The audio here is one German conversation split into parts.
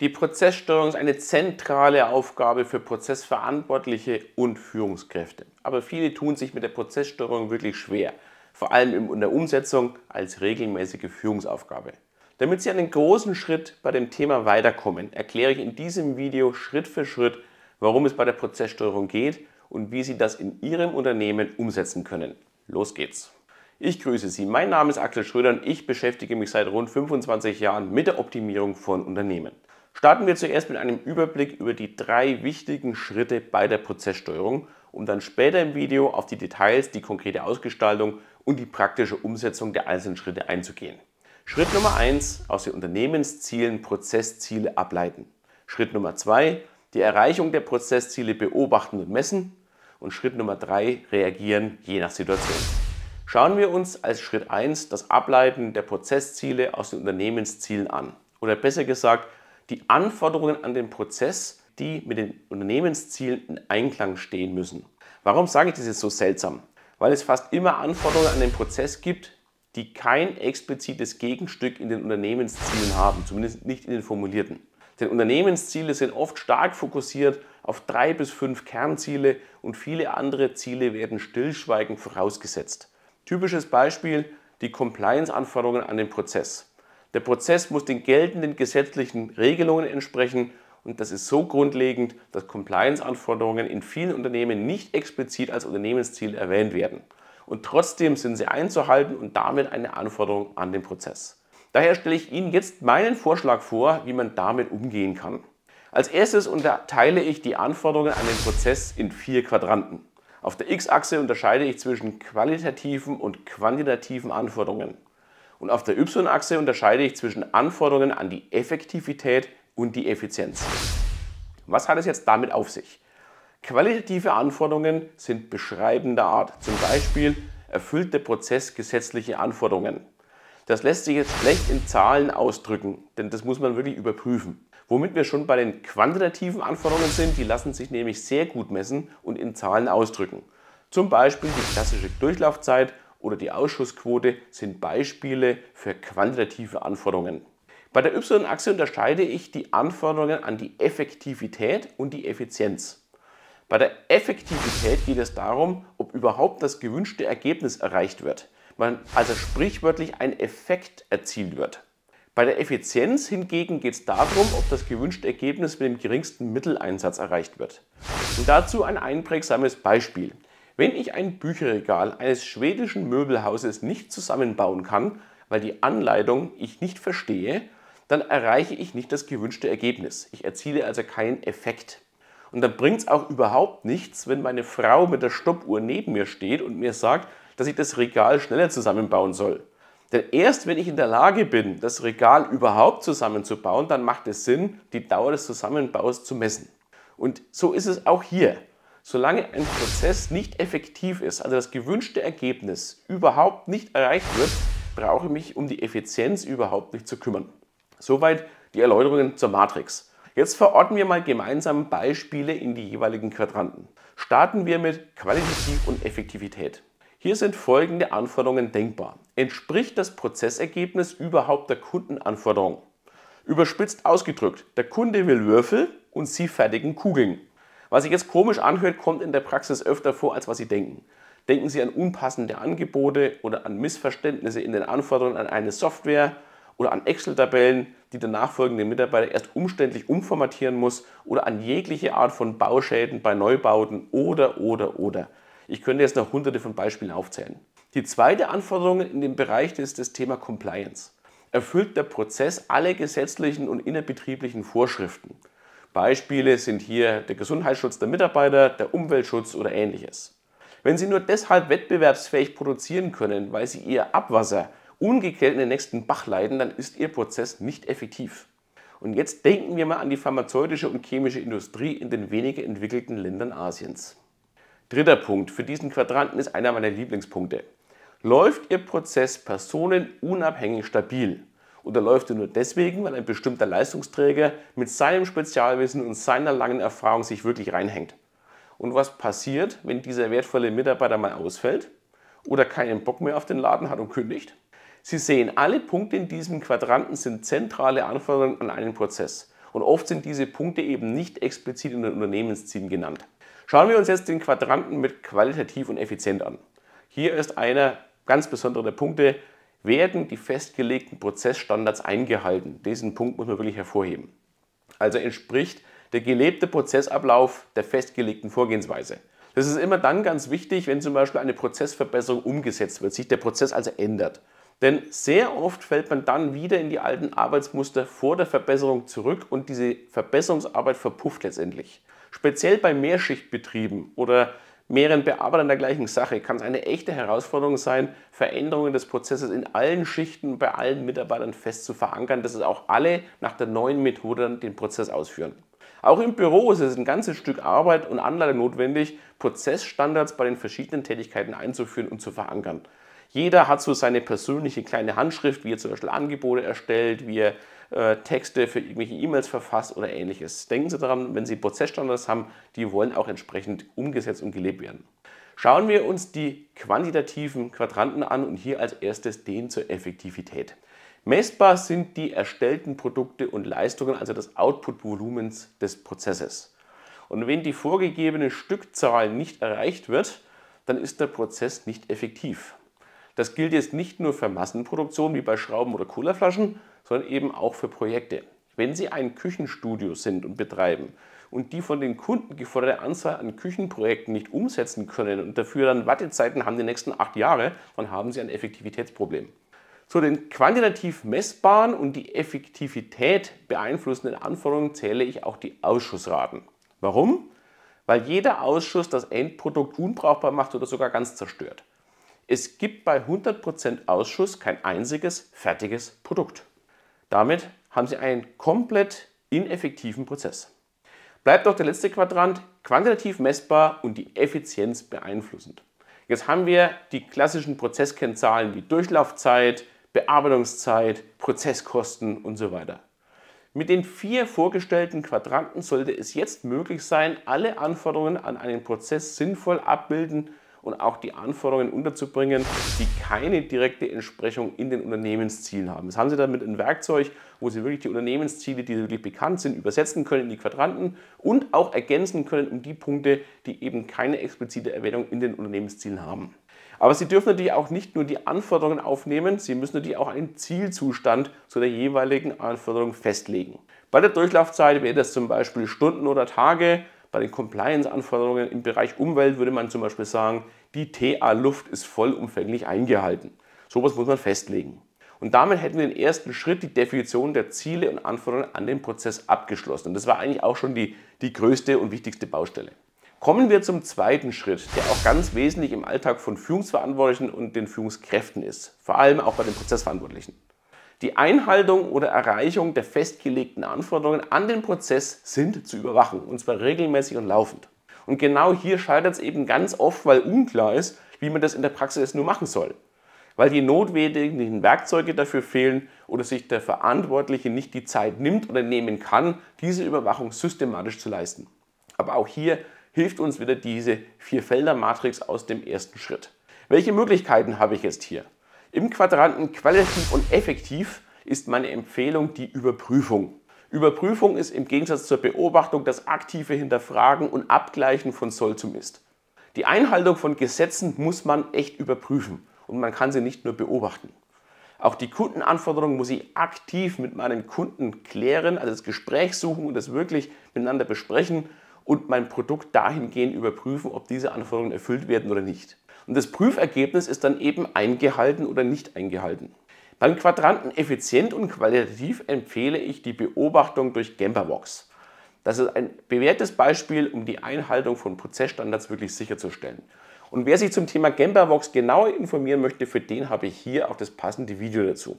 Die Prozesssteuerung ist eine zentrale Aufgabe für Prozessverantwortliche und Führungskräfte. Aber viele tun sich mit der Prozesssteuerung wirklich schwer, vor allem in der Umsetzung als regelmäßige Führungsaufgabe. Damit Sie einen großen Schritt bei dem Thema weiterkommen, erkläre ich in diesem Video Schritt für Schritt, warum es bei der Prozesssteuerung geht und wie Sie das in Ihrem Unternehmen umsetzen können. Los geht's! Ich grüße Sie, mein Name ist Axel Schröder und ich beschäftige mich seit rund 25 Jahren mit der Optimierung von Unternehmen. Starten wir zuerst mit einem Überblick über die drei wichtigen Schritte bei der Prozesssteuerung, um dann später im Video auf die Details, die konkrete Ausgestaltung und die praktische Umsetzung der einzelnen Schritte einzugehen. Schritt Nummer 1, aus den Unternehmenszielen Prozessziele ableiten. Schritt Nummer 2, die Erreichung der Prozessziele beobachten und messen. Und Schritt Nummer 3, reagieren je nach Situation. Schauen wir uns als Schritt 1 das Ableiten der Prozessziele aus den Unternehmenszielen an. Oder besser gesagt, die Anforderungen an den Prozess, die mit den Unternehmenszielen in Einklang stehen müssen. Warum sage ich das jetzt so seltsam? Weil es fast immer Anforderungen an den Prozess gibt, die kein explizites Gegenstück in den Unternehmenszielen haben, zumindest nicht in den formulierten. Denn Unternehmensziele sind oft stark fokussiert auf drei bis fünf Kernziele und viele andere Ziele werden stillschweigend vorausgesetzt. Typisches Beispiel die Compliance-Anforderungen an den Prozess. Der Prozess muss den geltenden gesetzlichen Regelungen entsprechen und das ist so grundlegend, dass Compliance-Anforderungen in vielen Unternehmen nicht explizit als Unternehmensziel erwähnt werden. Und trotzdem sind sie einzuhalten und damit eine Anforderung an den Prozess. Daher stelle ich Ihnen jetzt meinen Vorschlag vor, wie man damit umgehen kann. Als erstes unterteile ich die Anforderungen an den Prozess in vier Quadranten. Auf der X-Achse unterscheide ich zwischen qualitativen und quantitativen Anforderungen. Und auf der Y-Achse unterscheide ich zwischen Anforderungen an die Effektivität und die Effizienz. Was hat es jetzt damit auf sich? Qualitative Anforderungen sind beschreibender Art, zum Beispiel erfüllte prozessgesetzliche Anforderungen. Das lässt sich jetzt schlecht in Zahlen ausdrücken, denn das muss man wirklich überprüfen. Womit wir schon bei den quantitativen Anforderungen sind, die lassen sich nämlich sehr gut messen und in Zahlen ausdrücken. Zum Beispiel die klassische Durchlaufzeit oder die Ausschussquote sind Beispiele für quantitative Anforderungen. Bei der Y-Achse unterscheide ich die Anforderungen an die Effektivität und die Effizienz. Bei der Effektivität geht es darum, ob überhaupt das gewünschte Ergebnis erreicht wird, man also sprichwörtlich ein Effekt erzielt wird. Bei der Effizienz hingegen geht es darum, ob das gewünschte Ergebnis mit dem geringsten Mitteleinsatz erreicht wird. Und dazu ein einprägsames Beispiel. Wenn ich ein Bücherregal eines schwedischen Möbelhauses nicht zusammenbauen kann, weil die Anleitung ich nicht verstehe, dann erreiche ich nicht das gewünschte Ergebnis. Ich erziele also keinen Effekt. Und dann bringt es auch überhaupt nichts, wenn meine Frau mit der Stoppuhr neben mir steht und mir sagt, dass ich das Regal schneller zusammenbauen soll. Denn erst wenn ich in der Lage bin, das Regal überhaupt zusammenzubauen, dann macht es Sinn, die Dauer des Zusammenbaus zu messen. Und so ist es auch hier. Solange ein Prozess nicht effektiv ist, also das gewünschte Ergebnis überhaupt nicht erreicht wird, brauche ich mich um die Effizienz überhaupt nicht zu kümmern. Soweit die Erläuterungen zur Matrix. Jetzt verorten wir mal gemeinsam Beispiele in die jeweiligen Quadranten. Starten wir mit Qualitativ und Effektivität. Hier sind folgende Anforderungen denkbar. Entspricht das Prozessergebnis überhaupt der Kundenanforderung? Überspitzt ausgedrückt, der Kunde will Würfel und Sie fertigen Kugeln. Was sich jetzt komisch anhört, kommt in der Praxis öfter vor, als was Sie denken. Denken Sie an unpassende Angebote oder an Missverständnisse in den Anforderungen an eine Software oder an Excel-Tabellen, die der nachfolgende Mitarbeiter erst umständlich umformatieren muss oder an jegliche Art von Bauschäden bei Neubauten oder, oder, oder. Ich könnte jetzt noch hunderte von Beispielen aufzählen. Die zweite Anforderung in dem Bereich ist das Thema Compliance. Erfüllt der Prozess alle gesetzlichen und innerbetrieblichen Vorschriften? Beispiele sind hier der Gesundheitsschutz der Mitarbeiter, der Umweltschutz oder ähnliches. Wenn Sie nur deshalb wettbewerbsfähig produzieren können, weil Sie Ihr Abwasser ungeklärt in den nächsten Bach leiten, dann ist Ihr Prozess nicht effektiv. Und jetzt denken wir mal an die pharmazeutische und chemische Industrie in den weniger entwickelten Ländern Asiens. Dritter Punkt, für diesen Quadranten ist einer meiner Lieblingspunkte. Läuft Ihr Prozess personenunabhängig stabil? oder läuft er nur deswegen, weil ein bestimmter Leistungsträger mit seinem Spezialwissen und seiner langen Erfahrung sich wirklich reinhängt? Und was passiert, wenn dieser wertvolle Mitarbeiter mal ausfällt oder keinen Bock mehr auf den Laden hat und kündigt? Sie sehen, alle Punkte in diesem Quadranten sind zentrale Anforderungen an einen Prozess. Und oft sind diese Punkte eben nicht explizit in den Unternehmenszielen genannt. Schauen wir uns jetzt den Quadranten mit qualitativ und effizient an. Hier ist einer ganz besonderer Punkte, werden die festgelegten Prozessstandards eingehalten. Diesen Punkt muss man wirklich hervorheben. Also entspricht der gelebte Prozessablauf der festgelegten Vorgehensweise. Das ist immer dann ganz wichtig, wenn zum Beispiel eine Prozessverbesserung umgesetzt wird, sich der Prozess also ändert. Denn sehr oft fällt man dann wieder in die alten Arbeitsmuster vor der Verbesserung zurück und diese Verbesserungsarbeit verpufft letztendlich. Speziell bei Mehrschichtbetrieben oder mehreren Bearbeitern der gleichen Sache kann es eine echte Herausforderung sein, Veränderungen des Prozesses in allen Schichten bei allen Mitarbeitern fest zu verankern, dass es auch alle nach der neuen Methode den Prozess ausführen. Auch im Büro ist es ein ganzes Stück Arbeit und Anleitung notwendig, Prozessstandards bei den verschiedenen Tätigkeiten einzuführen und zu verankern. Jeder hat so seine persönliche kleine Handschrift, wie er zum Beispiel Angebote erstellt, wie er äh, Texte für irgendwelche E-Mails verfasst oder ähnliches. Denken Sie daran, wenn Sie Prozessstandards haben, die wollen auch entsprechend umgesetzt und gelebt werden. Schauen wir uns die quantitativen Quadranten an und hier als erstes den zur Effektivität. Messbar sind die erstellten Produkte und Leistungen, also das Output-Volumens des Prozesses. Und wenn die vorgegebene Stückzahl nicht erreicht wird, dann ist der Prozess nicht effektiv. Das gilt jetzt nicht nur für Massenproduktion wie bei Schrauben oder Colaflaschen, sondern eben auch für Projekte. Wenn Sie ein Küchenstudio sind und betreiben und die von den Kunden geforderte Anzahl an Küchenprojekten nicht umsetzen können und dafür dann Wartezeiten haben die nächsten acht Jahre, dann haben Sie ein Effektivitätsproblem. Zu den quantitativ messbaren und die Effektivität beeinflussenden Anforderungen zähle ich auch die Ausschussraten. Warum? Weil jeder Ausschuss das Endprodukt unbrauchbar macht oder sogar ganz zerstört. Es gibt bei 100% Ausschuss kein einziges fertiges Produkt. Damit haben Sie einen komplett ineffektiven Prozess. Bleibt noch der letzte Quadrant, quantitativ messbar und die Effizienz beeinflussend. Jetzt haben wir die klassischen Prozesskennzahlen wie Durchlaufzeit, Bearbeitungszeit, Prozesskosten und so weiter. Mit den vier vorgestellten Quadranten sollte es jetzt möglich sein, alle Anforderungen an einen Prozess sinnvoll abbilden und auch die Anforderungen unterzubringen, die keine direkte Entsprechung in den Unternehmenszielen haben. Das haben Sie damit ein Werkzeug, wo Sie wirklich die Unternehmensziele, die wirklich bekannt sind, übersetzen können in die Quadranten und auch ergänzen können um die Punkte, die eben keine explizite Erwähnung in den Unternehmenszielen haben. Aber Sie dürfen natürlich auch nicht nur die Anforderungen aufnehmen, Sie müssen natürlich auch einen Zielzustand zu der jeweiligen Anforderung festlegen. Bei der Durchlaufzeit wäre das zum Beispiel Stunden oder Tage. Bei den Compliance-Anforderungen im Bereich Umwelt würde man zum Beispiel sagen, die TA-Luft ist vollumfänglich eingehalten. Sowas muss man festlegen. Und damit hätten wir den ersten Schritt, die Definition der Ziele und Anforderungen an den Prozess abgeschlossen. Und das war eigentlich auch schon die, die größte und wichtigste Baustelle. Kommen wir zum zweiten Schritt, der auch ganz wesentlich im Alltag von Führungsverantwortlichen und den Führungskräften ist. Vor allem auch bei den Prozessverantwortlichen. Die Einhaltung oder Erreichung der festgelegten Anforderungen an den Prozess sind zu überwachen, und zwar regelmäßig und laufend. Und genau hier scheitert es eben ganz oft, weil unklar ist, wie man das in der Praxis nur machen soll. Weil die notwendigen Werkzeuge dafür fehlen oder sich der Verantwortliche nicht die Zeit nimmt oder nehmen kann, diese Überwachung systematisch zu leisten. Aber auch hier hilft uns wieder diese Vierfelder-Matrix aus dem ersten Schritt. Welche Möglichkeiten habe ich jetzt hier? Im Quadranten qualitativ und effektiv ist meine Empfehlung die Überprüfung. Überprüfung ist im Gegensatz zur Beobachtung das aktive Hinterfragen und Abgleichen von Soll zu Mist. Die Einhaltung von Gesetzen muss man echt überprüfen und man kann sie nicht nur beobachten. Auch die Kundenanforderungen muss ich aktiv mit meinen Kunden klären, also das Gespräch suchen und das wirklich miteinander besprechen und mein Produkt dahingehend überprüfen, ob diese Anforderungen erfüllt werden oder nicht. Und das Prüfergebnis ist dann eben eingehalten oder nicht eingehalten. Beim Quadranten effizient und qualitativ empfehle ich die Beobachtung durch Gemperbox. Das ist ein bewährtes Beispiel, um die Einhaltung von Prozessstandards wirklich sicherzustellen. Und wer sich zum Thema Gemperbox genauer informieren möchte, für den habe ich hier auch das passende Video dazu.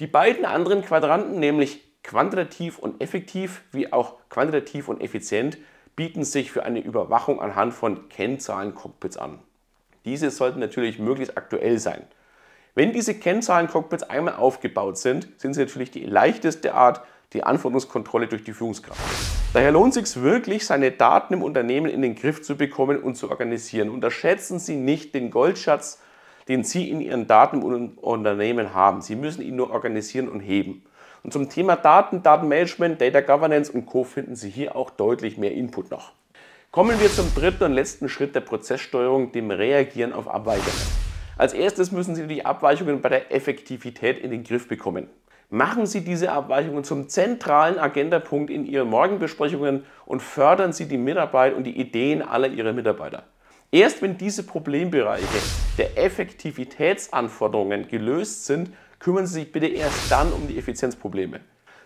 Die beiden anderen Quadranten, nämlich quantitativ und effektiv, wie auch quantitativ und effizient, bieten sich für eine Überwachung anhand von Kennzahlen-Cockpits an. Diese sollten natürlich möglichst aktuell sein. Wenn diese Kennzahlen-Cockpits einmal aufgebaut sind, sind sie natürlich die leichteste Art die Anforderungskontrolle durch die Führungskraft. Daher lohnt es sich wirklich, seine Daten im Unternehmen in den Griff zu bekommen und zu organisieren. Unterschätzen Sie nicht den Goldschatz, den Sie in Ihren Daten im Unternehmen haben. Sie müssen ihn nur organisieren und heben. Und zum Thema Daten, Datenmanagement, Data Governance und Co. finden Sie hier auch deutlich mehr Input noch. Kommen wir zum dritten und letzten Schritt der Prozesssteuerung, dem Reagieren auf Abweichungen. Als erstes müssen Sie die Abweichungen bei der Effektivität in den Griff bekommen. Machen Sie diese Abweichungen zum zentralen Agendapunkt in Ihren Morgenbesprechungen und fördern Sie die Mitarbeit und die Ideen aller Ihrer Mitarbeiter. Erst wenn diese Problembereiche der Effektivitätsanforderungen gelöst sind, kümmern Sie sich bitte erst dann um die Effizienzprobleme.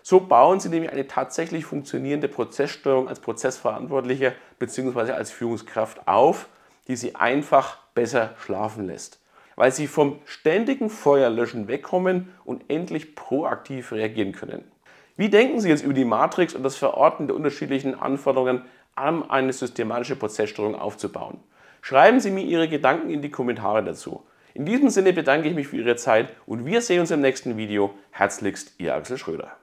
So bauen Sie nämlich eine tatsächlich funktionierende Prozesssteuerung als Prozessverantwortlicher bzw. als Führungskraft auf, die Sie einfach besser schlafen lässt. Weil Sie vom ständigen Feuerlöschen wegkommen und endlich proaktiv reagieren können. Wie denken Sie jetzt über die Matrix und das Verorten der unterschiedlichen Anforderungen an eine systematische Prozesssteuerung aufzubauen? Schreiben Sie mir Ihre Gedanken in die Kommentare dazu. In diesem Sinne bedanke ich mich für Ihre Zeit und wir sehen uns im nächsten Video. Herzlichst, Ihr Axel Schröder.